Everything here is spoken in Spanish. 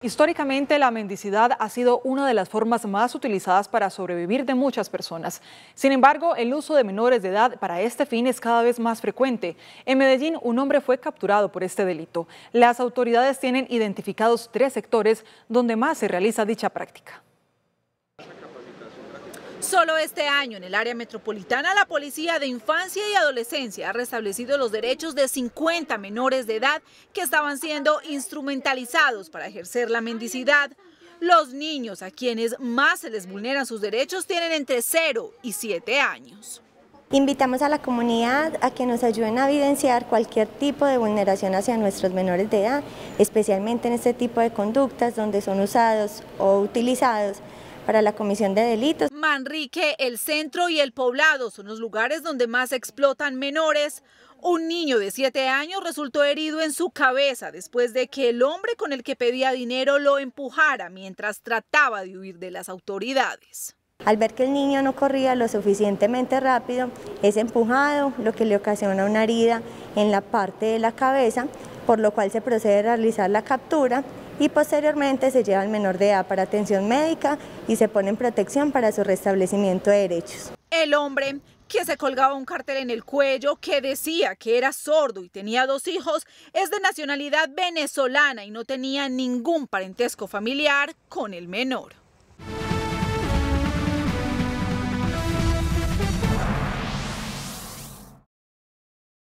Históricamente, la mendicidad ha sido una de las formas más utilizadas para sobrevivir de muchas personas. Sin embargo, el uso de menores de edad para este fin es cada vez más frecuente. En Medellín, un hombre fue capturado por este delito. Las autoridades tienen identificados tres sectores donde más se realiza dicha práctica. Solo este año en el área metropolitana la Policía de Infancia y Adolescencia ha restablecido los derechos de 50 menores de edad que estaban siendo instrumentalizados para ejercer la mendicidad. Los niños a quienes más se les vulneran sus derechos tienen entre 0 y 7 años. Invitamos a la comunidad a que nos ayuden a evidenciar cualquier tipo de vulneración hacia nuestros menores de edad, especialmente en este tipo de conductas donde son usados o utilizados para la comisión de delitos. Manrique, el centro y el poblado son los lugares donde más explotan menores. Un niño de siete años resultó herido en su cabeza después de que el hombre con el que pedía dinero lo empujara mientras trataba de huir de las autoridades. Al ver que el niño no corría lo suficientemente rápido, es empujado, lo que le ocasiona una herida en la parte de la cabeza, por lo cual se procede a realizar la captura y posteriormente se lleva al menor de edad para atención médica y se pone en protección para su restablecimiento de derechos. El hombre que se colgaba un cartel en el cuello que decía que era sordo y tenía dos hijos, es de nacionalidad venezolana y no tenía ningún parentesco familiar con el menor.